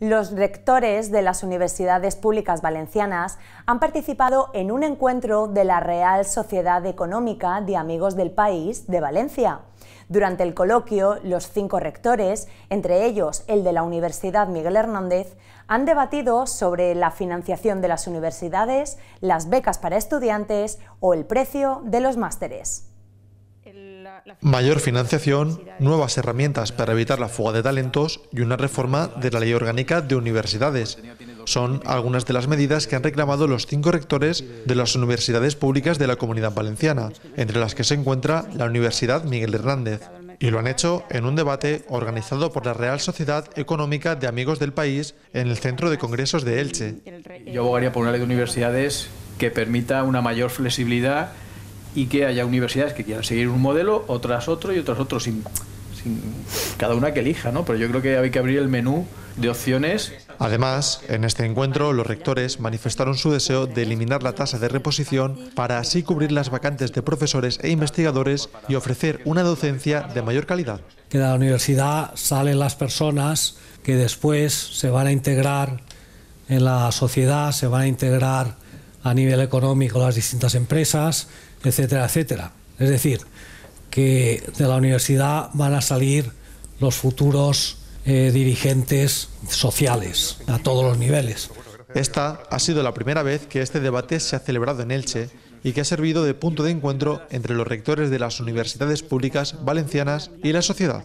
Los rectores de las universidades públicas valencianas han participado en un encuentro de la Real Sociedad Económica de Amigos del País de Valencia. Durante el coloquio, los cinco rectores, entre ellos el de la Universidad Miguel Hernández, han debatido sobre la financiación de las universidades, las becas para estudiantes o el precio de los másteres mayor financiación, nuevas herramientas para evitar la fuga de talentos y una reforma de la ley orgánica de universidades. Son algunas de las medidas que han reclamado los cinco rectores de las universidades públicas de la Comunidad Valenciana, entre las que se encuentra la Universidad Miguel Hernández. Y lo han hecho en un debate organizado por la Real Sociedad Económica de Amigos del País en el Centro de Congresos de Elche. Yo abogaría por una ley de universidades que permita una mayor flexibilidad y que haya universidades que quieran seguir un modelo, otras otro y otras otro, sin, cada una que elija, ¿no? Pero yo creo que hay que abrir el menú de opciones. Además, en este encuentro los rectores manifestaron su deseo de eliminar la tasa de reposición para así cubrir las vacantes de profesores e investigadores y ofrecer una docencia de mayor calidad. Que de la universidad salen las personas que después se van a integrar en la sociedad, se van a integrar a nivel económico las distintas empresas, etcétera, etcétera. Es decir, que de la universidad van a salir los futuros eh, dirigentes sociales a todos los niveles. Esta ha sido la primera vez que este debate se ha celebrado en Elche y que ha servido de punto de encuentro entre los rectores de las universidades públicas valencianas y la sociedad.